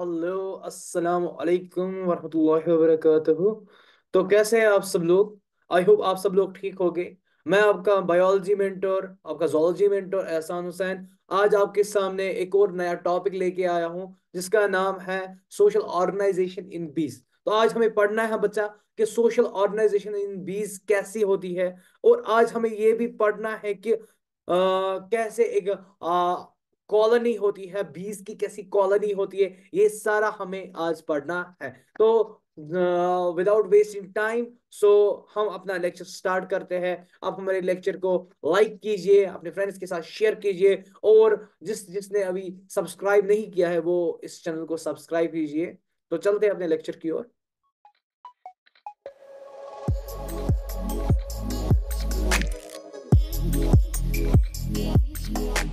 Hello अस्सलाम वालेकुम वरहमतुल्लाहि वबरकातुहू तो कैसे हैं आप सब लोग आई होप आप सब लोग ठीक होंगे मैं आपका बायोलॉजी मेंटर आपका जोलॉजी मेंटर एहसान हुसैन आज आपके सामने एक और नया टॉपिक लेके आया हूँ जिसका नाम है सोशल ऑर्गेनाइजेशन इन बीज तो आज हमें पढ़ना है बच्चा कि सोशल ऑर्गेनाइजेशन इन बीज कैसी होती है और आज हमें ये भी पढ़ना है कि आ, कैसे एक आ, कॉलोनी होती है बीज की कैसी कॉलोनी होती है ये सारा हमें आज पढ़ना है तो विदाउट वेस्टिंग टाइम सो हम अपना लेक्चर स्टार्ट करते हैं आप हमारे लेक्चर को लाइक कीजिए अपने फ्रेंड्स के साथ शेयर कीजिए और जिस जिसने अभी सब्सक्राइब नहीं किया है वो इस चैनल को सब्सक्राइब कीजिए तो चलते हैं अपने लेक्चर की ओर Yeah.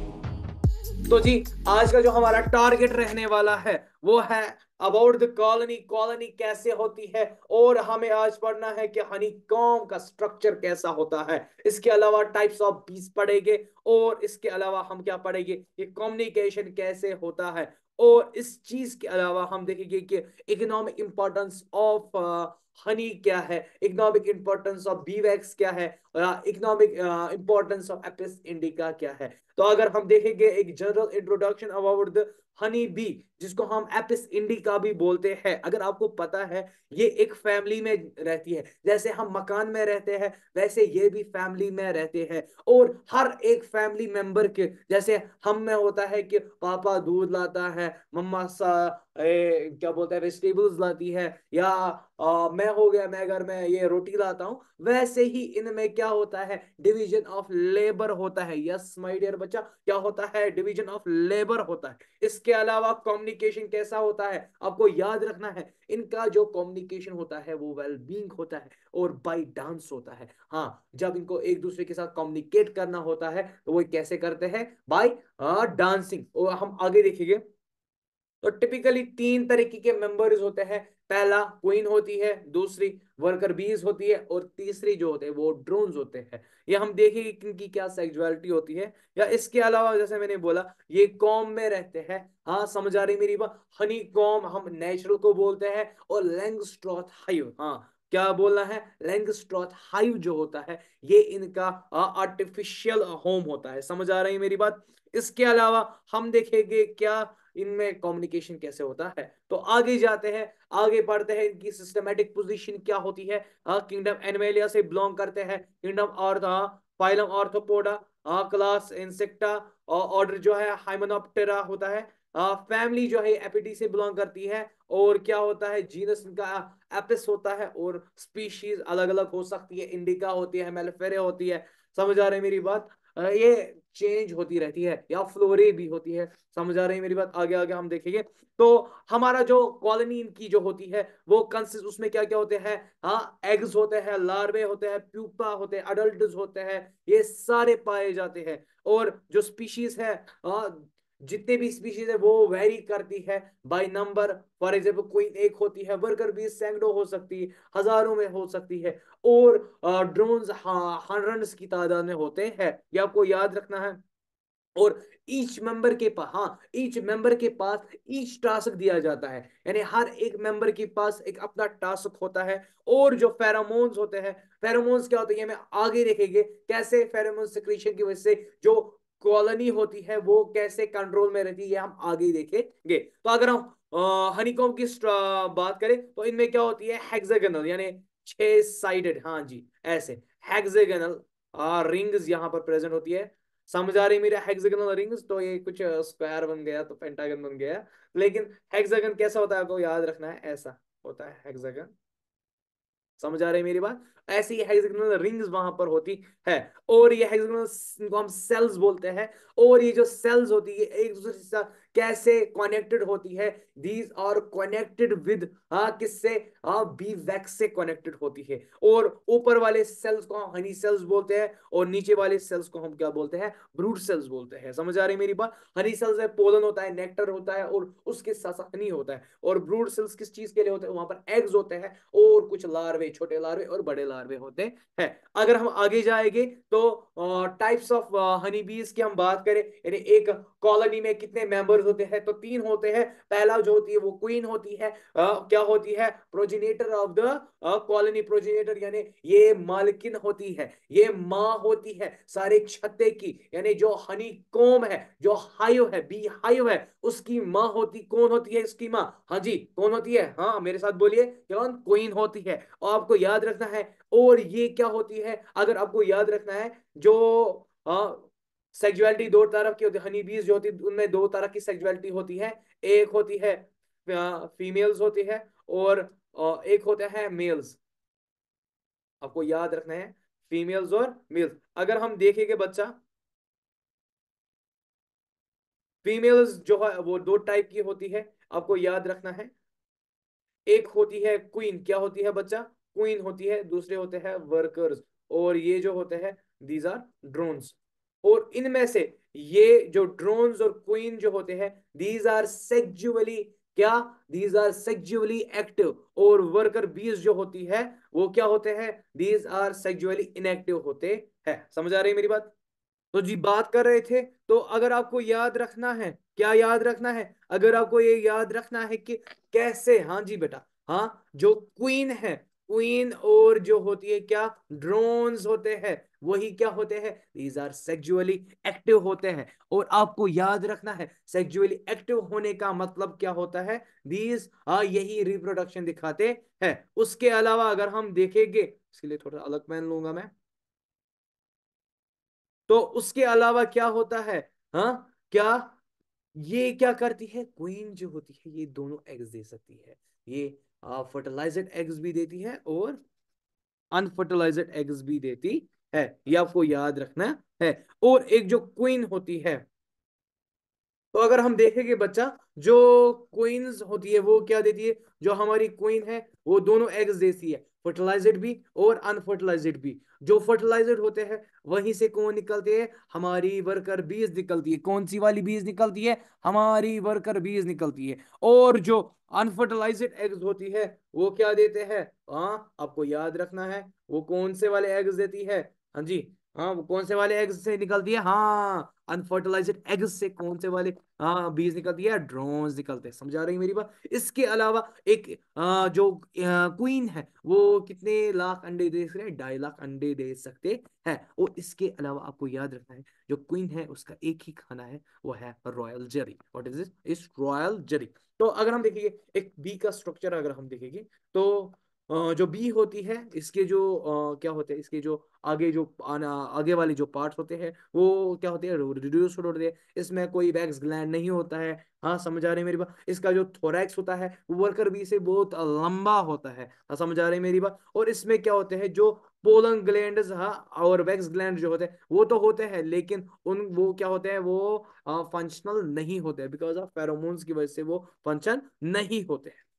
तो जी आज का जो हमारा टारगेट रहने वाला है वो है अबाउट द कॉलोनी कॉलोनी कैसे होती है और हमें आज पढ़ना है कि हनी कॉम का स्ट्रक्चर कैसा होता है इसके अलावा टाइप्स ऑफ बीज पढ़ेंगे और इसके अलावा हम क्या पढ़ेंगे कि कम्युनिकेशन कैसे होता है और इस चीज के अलावा हम देखेंगे कि इकोनॉमिक इंपॉर्टेंस ऑफ हनी क्या है economic importance of bee wax क्या है economic importance of Apis indica क्या है तो अगर हम देखेंगे एक general introduction about the honey bee जिसको हम एपिस इंडिका भी बोलते हैं अगर आपको पता है ये एक फैमिली में रहती है जैसे हम मकान में रहते हैं वैसे ये भी फैमिली में रहते हैं और हर एक फैमिली मेंबर के जैसे हम में होता है कि पापा दूध लाता है मम्मा ए, क्या बोलते हैं वेजिटेबल्स लाती है या आ, मैं हो गया मैं घर में ये रोटी लाता हूँ वैसे ही इनमें क्या होता है डिवीजन ऑफ लेबर होता है यस माय डियर बच्चा क्या होता है डिवीजन ऑफ लेबर होता है इसके अलावा कम्युनिकेशन कैसा होता है आपको याद रखना है इनका जो कम्युनिकेशन होता है वो वेल बींग होता है और बाई डांस होता है हाँ जब इनको एक दूसरे के साथ कम्युनिकेट करना होता है तो वो कैसे करते हैं बाई डांसिंग हम आगे देखेंगे तो टिपिकली तीन तरीके के मेंबर्स होते हैं पहला क्वीन होती है दूसरी वर्कर बीज होती है और तीसरी जो होते हैं वो ड्रोन होते हैं ये हम देखेंगे इनकी क्या सेक्सुअलिटी होती है या इसके अलावा जैसे मैंने बोला ये कॉम में रहते हैं हाँ समझ आ रही मेरी बात हनी कॉम हम नेचुरल को बोलते हैं और लैंगस्ट्रॉथ हाइव हाँ क्या बोलना है लैंगस्ट्रॉथ हाइव जो होता है ये इनका आर्टिफिशियल होम होता है समझ आ रही है मेरी बात इसके अलावा हम देखेंगे क्या इनमें कम्युनिकेशन कैसे होता है तो आगे जाते हैं आगे पढ़ते हैं इनकी सिस्टमेटिक पोजीशन क्या होती है किंगडम हाँ, एनिमेलिया से बिलोंग करते हैं किंगडम हाँ, हाँ, और phylum arthropoda class insecta order जो है हाइमनोप्टेरा होता है फैमिली जो है एपिटी से बिलोंग करती है और क्या होता है जीनस इनका एपिस होता है और स्पीशीज अलग अलग हो सकती है इंडिका होती है मेलफेरे होती है समझ आ रही है मेरी बात ये चेंज होती रहती है या फ्लोरे भी होती है समझ आ रही है मेरी बात आगे आगे हम देखेंगे तो हमारा जो कॉलोनी इनकी जो होती है वो कंसिस्ट उसमें क्या क्या होते हैं हाँ एग्स होते हैं लार्वे होते हैं प्यूपा होते हैं अडल्ट होते हैं ये सारे पाए जाते हैं और जो स्पीशीज है आ, जितने भी स्पीशीज है वो वेरी करती है by number for example queen एक होती है वर्कर भी सैकड़ों हो सकती है हजारों में हो सकती है और ड्रोन हंड्रेड की तादाद में होते हैं ये आपको याद रखना है और ईच मेंबर हाँ, के पास हाँ ईच मेंबर के पास ईच टास्क दिया जाता है यानी हर एक मेंबर के पास एक अपना टास्क होता है और जो फेरामोन्स होते हैं फेरामोन्स क्या होते हैं मैं आगे देखेंगे कैसे फेरामोन सिक्रीशन की वजह से जो कॉलोनी होती है वो कैसे कंट्रोल में रहती है हम आगे देखेंगे तो अगर हम हनीकॉम की बात करें तो इनमें क्या होती है हेक्सागोनल यानी छह साइडेड हाँ जी ऐसे हेक्सागोनल रिंग्स यहाँ पर प्रेजेंट होती है समझ आ रही मेरा हेक्सागोनल रिंग्स तो ये कुछ स्क्वायर बन गया तो पेंटागन बन गया लेकिन हेक्सागन कैसा होता है आपको याद रखना है ऐसा होता है हेक्सागन समझ आ रही मेरी बात ऐसी हेक्सागोनल रिंग्स वहां पर होती है और ये हेक्सागोनल इनको हम सेल्स बोलते हैं और ये जो सेल्स होती है एक दूसरे से कैसे कनेक्टेड होती है दीज आर कनेक्टेड विद किससे बी हाँ, वैक्स से कनेक्टेड होती है और ऊपर वाले सेल्स को हनी सेल्स बोलते हैं और नीचे वाले सेल्स को हम क्या बोलते हैं ब्रूड सेल्स बोलते हैं समझ आ रही है मेरी बात हनी सेल्स में पोलन होता है नेक्टर होता है और उसके साथ हनी होता है और ब्रूड सेल्स किस चीज के लिए होते हैं वहां पर एग्स होते हैं और कुछ लार्वे छोटे लार्वे और बड़े लार्वे होते हैं अगर हम आगे जाएंगे तो टाइप्स ऑफ हनी बीज की हम बात करें यानी एक कॉलोनी में कितने मेंबर्स होते हैं तो तीन होते हैं पहला जो होती है वो क्वीन होती है आ, क्या होती है progenitor of the colony progenitor यानी ये मालकिन होती है ये माँ होती है सारे छत्ते की यानी जो हनी कोम है जो हाइव है बी हाइव है उसकी माँ होती कौन होती है इसकी माँ हाँ जी कौन होती है हाँ मेरे साथ बोलिए कौन क्वीन होती है और आपको याद रखना है और ये क्या होती है अगर आपको याद रखना है जो सेक्सुअलिटी दो तरफ की होती है हनी बीज जो होती है उनमें दो तरह की सेक्सुअलिटी होती है एक होती है फीमेल्स होती है और एक होते हैं मेल्स आपको याद रखना है फीमेल्स और मेल्स अगर हम देखेंगे बच्चा फीमेल्स जो है वो दो टाइप की होती है आपको याद रखना है एक होती है क्वीन क्या होती है बच्चा क्वीन होती है दूसरे होते हैं वर्कर्स और ये जो होते हैं दीज आर ड्रोन्स और इनमें से ये जो ड्रोन्स और क्वीन जो होते हैं दीज आर सेक्जुअली क्या दीज आर सेक्जुअली एक्टिव और वर्कर बीज जो होती है वो क्या होते हैं दीज आर सेक्जुअली इनएक्टिव होते हैं समझ आ रही है मेरी बात तो जी बात कर रहे थे तो अगर आपको याद रखना है क्या याद रखना है अगर आपको ये याद रखना है कि कैसे हाँ जी बेटा हाँ जो क्वीन है क्वीन और जो होती है क्या ड्रोन होते हैं वही क्या होते हैं दीज आर सेक्जुअली एक्टिव होते हैं और आपको याद रखना है सेक्जुअली एक्टिव होने का मतलब क्या होता है दीज आ यही रिप्रोडक्शन दिखाते हैं उसके अलावा अगर हम देखेंगे इसके लिए थोड़ा अलग पहन लूंगा मैं तो उसके अलावा क्या होता है हा? क्या ये क्या करती है क्वीन जो होती है ये दोनों एग्ज दे सकती है ये फर्टिलाइज एग्स भी देती है और अनफर्टिलाइज एग्स भी देती है ये आपको याद रखना है और एक जो क्वीन होती है तो अगर हम देखेंगे बच्चा जो क्वींस होती है वो क्या देती है जो हमारी क्वीन है वो दोनों एग्स देती है फर्टिलाइजेड भी और अनफर्टिलाइजेड भी जो फर्टिलाइजेड होते हैं वहीं से कौन निकलते हैं हमारी वर्कर बीज निकलती है कौन सी वाली बीज निकलती है हमारी वर्कर बीज निकलती है और जो अनफर्टिलाइजेड एग्स होती है वो क्या देते हैं हाँ आपको याद रखना है वो कौन से वाले एग्स देती है हाँ जी हाँ वो कौन से वाले एग्स से निकलती है हाँ अनफर्टिलाइज एग्स से कौन से वाले हाँ बीज निकलती है ड्रोन निकलते हैं समझा रही मेरी बात इसके अलावा एक आ, जो आ, क्वीन है वो कितने लाख अंडे दे सकते हैं ढाई लाख अंडे दे सकते हैं और इसके अलावा आपको याद रखना है जो क्वीन है उसका एक ही खाना है वो है रॉयल जरी व्हाट इज इस रॉयल जरी तो अगर हम देखेंगे एक बी का स्ट्रक्चर अगर हम देखेंगे तो जो बी होती है इसके जो क्या होते हैं इसके जो आगे जो आना आगे वाले जो पार्ट्स होते हैं वो क्या होते हैं रिड्यूस होते हैं इसमें कोई वैक्स ग्लैंड नहीं होता है हाँ समझ आ रही मेरी बात इसका जो थोरैक्स होता है वो वर्कर बी से बहुत लंबा होता है हाँ समझ आ रही मेरी बात और इसमें क्या होते हैं जो पोलन ग्लैंड हाँ और वैक्स ग्लैंड जो होते हैं वो तो होते हैं लेकिन उन वो क्या होते हैं वो फंक्शनल नहीं होते बिकॉज ऑफ फेरोमोन्स की वजह से वो फंक्शन नहीं होते हैं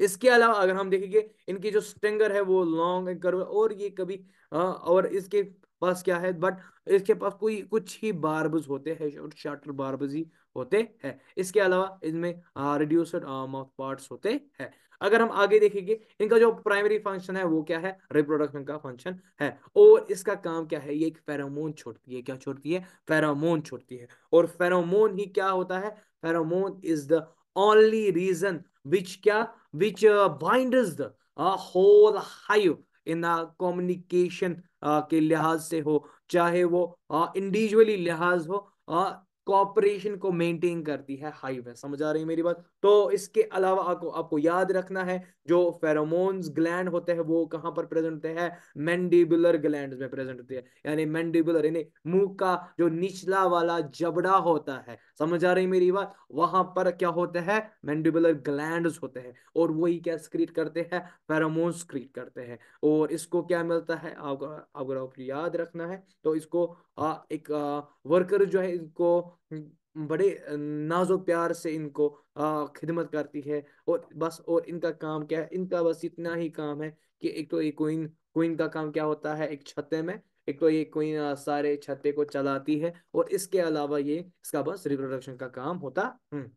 इसके अलावा अगर हम देखेंगे इनकी जो स्टिंगर है वो लॉन्ग एंड कर्व और ये कभी आ, हाँ, और इसके पास क्या है बट इसके पास कोई कुछ ही बार्ब्स होते हैं शॉर्ट शार्टर बार्ब्स ही होते हैं इसके अलावा इनमें रिड्यूसड माउथ पार्ट्स होते हैं अगर हम आगे देखेंगे इनका जो प्राइमरी फंक्शन है वो क्या है रिप्रोडक्शन का फंक्शन है और इसका काम क्या है ये एक फेरोमोन छोड़ती है क्या छोड़ती है फेरोमोन छोड़ती है और फेरोमोन ही क्या होता है pheromone is the only reason which kya which uh, binds the uh, whole hive in a communication uh, के लिहाज से हो चाहे वो इंडिविजुअली लिहाज हो कॉपरेशन को मेंटेन करती है हाईवे समझ आ रही है मेरी बात तो इसके अलावा आपको आपको याद रखना है जो फेरोमोन्स ग्लैंड होते हैं वो कहाँ पर प्रेजेंट होते हैं मैंडिबुलर ग्लैंड में प्रेजेंट होते हैं यानी मैंडिबुलर यानी मुंह का जो निचला वाला जबड़ा होता है समझ आ रही मेरी बात वहां पर क्या होते हैं मैंडिबुलर ग्लैंड होते हैं और वही क्या स्क्रीट करते हैं फेरोमोन्स क्रिएट करते हैं और इसको क्या मिलता है आपको अगर आप याद रखना है तो इसको आ, एक आ, वर्कर जो है इसको बड़े नाजो प्यार से इनको खिदमत करती है और बस और इनका काम क्या है इनका बस इतना ही काम है कि एक तो ये कोइन कोइन का काम क्या होता है एक छत्ते में एक तो ये कोइन सारे छत्ते को चलाती है और इसके अलावा ये इसका बस रिप्रोडक्शन का काम होता है हम्म।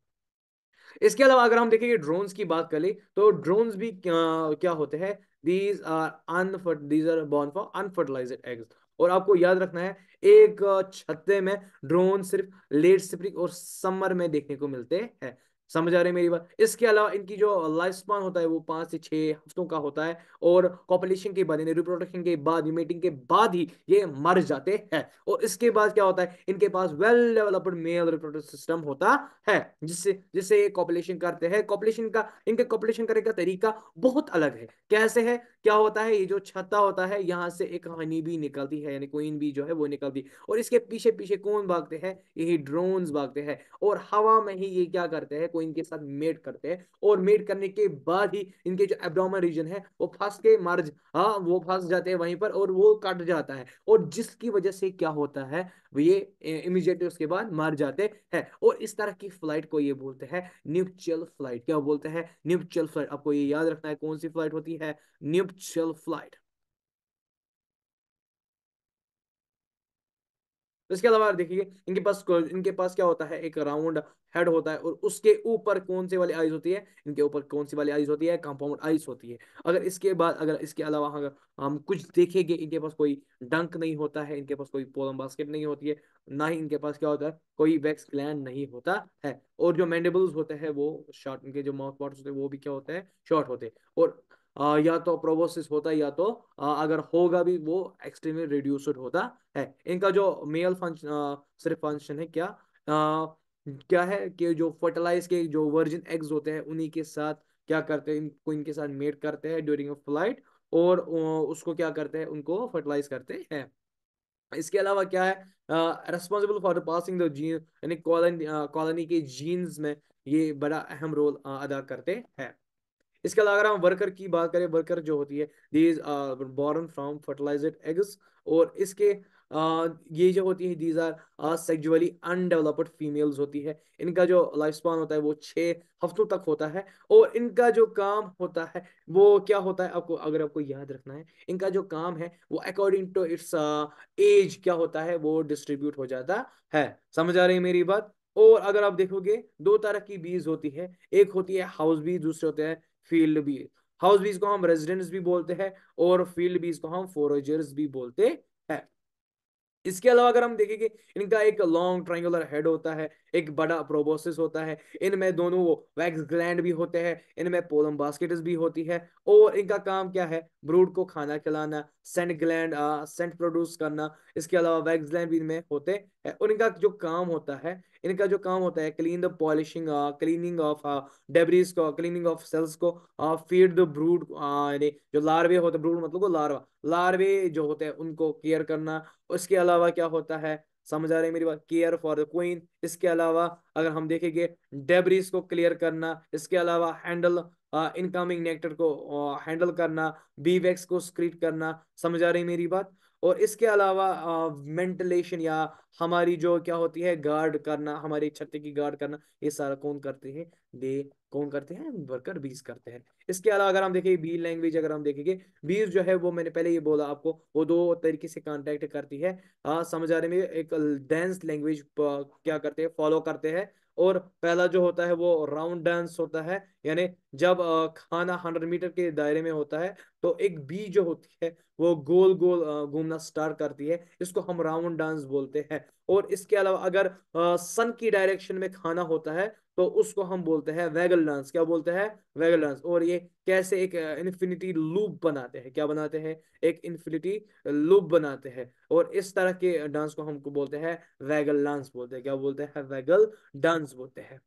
इसके अलावा अगर हम देखेंगे ड्रोन्स की बात करें तो ड्रोन्स भी क्या, क्या होते हैं these are unfert these are born for unfertilized eggs और आपको याद रखना है एक छत्ते में ड्रोन सिर्फ लेट स्प्रिंग और समर में देखने को मिलते हैं समझ आ रही है मेरी बात इसके अलावा इनकी जो लाइफ स्पान होता है वो पांच से छह हफ्तों का होता है और कॉपुलेशन के बाद यानी रिप्रोडक्शन के बाद मेटिंग के बाद ही ये मर जाते हैं और इसके बाद क्या होता है इनके पास well developed male reproductive system होता है जिससे जिससे ये कॉपुलेशन करते हैं कॉपुलेशन का इनके कॉपुलेशन करने का तरीका बहुत अलग है कैसे है क्या होता है ये जो छत्ता होता है यहाँ से एक हनी भी निकलती है यानी कोइन भी जो है वो निकलती है और इसके पीछे पीछे कौन भागते हैं यही ड्रोन भागते हैं और हवा में ही ये क्या करते हैं कोइन के साथ मेट करते हैं और मेट करने के बाद ही इनके जो एबडोमन रीजन है वो फंस के मर्ज हाँ वो फंस जाते हैं वहीं पर और वो कट जाता है और जिसकी वजह से क्या होता है वो ये इमीजिएटली उसके बाद मर जाते हैं और इस तरह की फ्लाइट को ये बोलते हैं न्यूपचल फ्लाइट क्या बोलते हैं न्यूपचल फ्लाइट आपको ये याद रखना है कौन सी फ्लाइट होती है न्यूपचल फ्लाइट तो इसके अलावा देखिए इनके पास इनके पास क्या होता है एक राउंड हेड होता है और उसके ऊपर कौन सी वाली आइस होती है इनके ऊपर कौन सी वाली आइस होती है कंपाउंड आइस होती है अगर इसके बाद अगर इसके अलावा अगर हम कुछ देखेंगे इनके पास कोई डंक नहीं होता है इनके पास कोई पोलम बास्केट नहीं होती है ना ही इनके पास क्या होता है कोई वैक्स प्लान नहीं होता है और जो मैंडेबल्स होते हैं वो शॉर्ट इनके जो माउथ पार्ट होते हैं वो भी क्या होते हैं शॉर्ट होते हैं और या तो प्रोबोसिस होता है या तो अगर होगा भी वो एक्सट्रीमली रिड्यूसड होता है इनका जो मेल फंक्शन सिर्फ फंक्शन है क्या आ, क्या है कि जो फर्टिलाइज के जो वर्जिन एग्स होते हैं उन्हीं के साथ क्या करते हैं इनको इनके साथ मेट करते हैं ड्यूरिंग अ फ्लाइट और उसको क्या करते हैं उनको फर्टिलाइज करते हैं इसके अलावा क्या है responsible for passing the gene यानी कॉलोनी कॉलोनी के जीन्स में ये बड़ा अहम रोल अदा करते हैं इसके अलावा अगर हम वर्कर की बात करें वर्कर जो होती है these are born from fertilized eggs और इसके आ, uh, ये जो होती है these are sexually undeveloped females होती है इनका जो लाइफ स्पान होता है वो छः हफ्तों तक होता है और इनका जो काम होता है वो क्या होता है आपको अगर आपको याद रखना है इनका जो काम है वो अकॉर्डिंग टू इट्स एज क्या होता है वो डिस्ट्रीब्यूट हो जाता है समझ आ रही है मेरी बात और अगर आप देखोगे दो तरह की बीज होती है एक होती है हाउस बीज दूसरे होते हैं फील्ड बीज हाउस बीज को हम रेजिडेंस भी बोलते हैं और फील्ड बीज को हम फोरेजर्स भी बोलते हैं इसके अलावा अगर हम देखेंगे इनका एक लॉन्ग ट्राइंगुलर हेड होता है एक बड़ा प्रोबोसिस होता है इनमें दोनों वो वैक्स ग्लैंड भी होते हैं इनमें पोलम बास्केटस भी होती है और इनका काम क्या है ब्रूड को खाना खिलाना सेंट ग्लैंड सेंट प्रोड्यूस करना इसके अलावा वैक्स ग्लैंड भी इनमें होते हैं और इनका जो काम होता है इनका जो काम होता है clean the polishing cleaning of debris को क्लीनिंग ऑफ सेल्स को फीड द ब्रूड जो लार्वे होते ब्रूड मतलब वो लार्वा लार्वे जो होते हैं उनको केयर करना उसके अलावा क्या होता है समझ आ रही है मेरी बात केयर फॉर द क्वीन इसके अलावा अगर हम देखेंगे डेबरीज को क्लियर करना इसके अलावा हैंडल इनकमिंग नेक्टर को हैंडल करना बीवेक्स को स्क्रीट करना समझ आ रही मेरी बात और इसके अलावा वेंटिलेशन या हमारी जो क्या होती है गार्ड करना हमारी छत्ती की गार्ड करना ये सारा कौन करते हैं दे कौन करते हैं वर्कर बीज करते हैं इसके अलावा अगर हम देखें बी लैंग्वेज अगर हम देखेंगे बीज जो है वो मैंने पहले ये बोला आपको वो दो तरीके से कांटेक्ट करती है आ, समझाने में एक डांस लैंग्वेज क्या करते हैं फॉलो करते हैं और पहला जो होता है वो राउंड डांस होता है यानी जब खाना हंड्रेड मीटर के दायरे में होता है तो एक बी जो होती है वो गोल गोल घूमना स्टार्ट करती है इसको हम राउंड डांस बोलते हैं और इसके अलावा अगर सन की डायरेक्शन में खाना होता है तो उसको हम बोलते हैं वैगल डांस क्या बोलते हैं वैगल डांस और ये कैसे एक इन्फिनिटी लूप बनाते हैं क्या बनाते हैं एक इन्फिनिटी लूप बनाते हैं और इस तरह के डांस को हमको बोलते हैं वैगल डांस बोलते हैं क्या बोलते हैं वैगल डांस बोलते हैं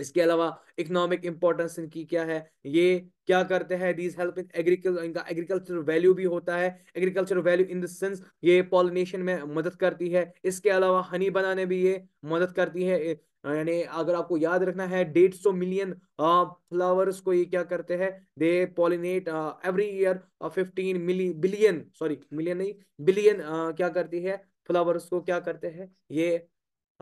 इसके अलावा इकोनॉमिक इंपॉर्टेंस इनकी क्या है ये क्या करते हैं दीज हेल्प इन एग्रीकल्चर इनका एग्रीकल्चर वैल्यू भी होता है agriculture value in the sense ये पॉलिनेशन में मदद करती है इसके अलावा हनी बनाने भी ये मदद करती है यानी अगर आपको याद रखना है डेढ़ सौ मिलियन फ्लावर्स को ये क्या करते हैं they pollinate every year fifteen milli billion sorry million नहीं बिलियन क्या करती है फ्लावर्स को क्या करते हैं ये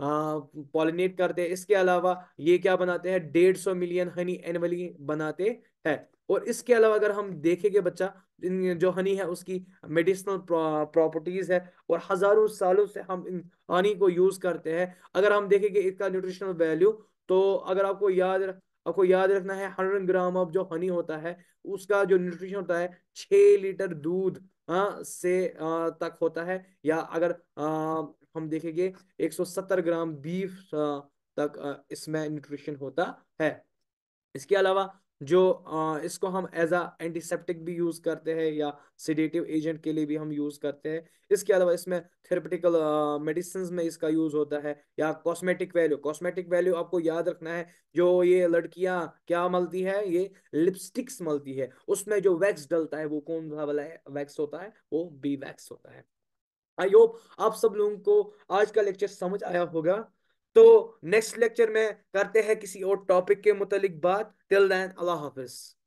पॉलिनेट करते हैं इसके अलावा ये क्या बनाते हैं डेढ़ सौ मिलियन हनी एनुअली बनाते हैं और इसके अलावा अगर हम देखेंगे बच्चा जो हनी है उसकी मेडिसिनल प्रॉपर्टीज है और हजारों सालों से हम इन हनी को यूज करते हैं अगर हम देखेंगे इसका न्यूट्रिशनल वैल्यू तो अगर आपको याद आपको याद रखना है हंड्रेड ग्राम ऑफ जो हनी होता है उसका जो न्यूट्रिशन होता है छ लीटर दूध आ, हाँ, से आ, तक होता है या अगर हम देखेंगे 170 ग्राम बीफ तक इसमें न्यूट्रिशन होता है इसके अलावा जो इसको हम एज अ एंटीसेप्टिक भी यूज करते हैं या सिडेटिव एजेंट के लिए भी हम यूज करते हैं इसके अलावा इसमें थेरेपेटिकल मेडिसिन में इसका यूज होता है या कॉस्मेटिक वैल्यू कॉस्मेटिक वैल्यू आपको याद रखना है जो ये लड़कियां क्या मलती है ये लिपस्टिक्स मलती है उसमें जो वैक्स डलता है वो कौन सा वाला वैक्स होता है वो बी वैक्स होता है आई होप आप सब लोगों को आज का लेक्चर समझ आया होगा तो नेक्स्ट लेक्चर में करते हैं किसी और टॉपिक के मुतालिक बात टिल देन अल्लाह हाफिज़